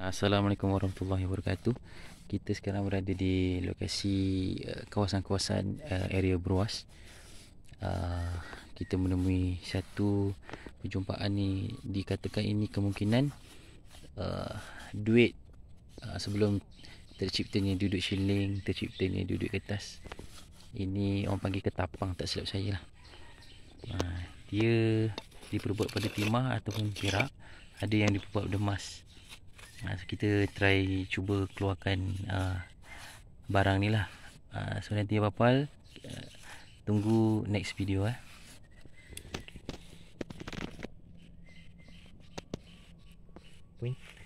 Assalamualaikum warahmatullahi wabarakatuh. Kita sekarang berada di lokasi eh, kawasan-kawasan uh, area Beruas. Uh, ah, kita menemui satu perjumpaan ni dikatakan ini kemungkinan uh, duit uh, sebelum terciptanya duduk shilling, terciptanya duduk kertas. Ini orang panggil ketapang tak silap saya lah. Uh, dia diperbuat pada timah ataupun pirak. Ada yang diperbuat pada emas. Ah, so kita try cuba keluarkan uh, barang ni lah. Uh, so nanti apa pal? uh, tunggu next video eh. Point.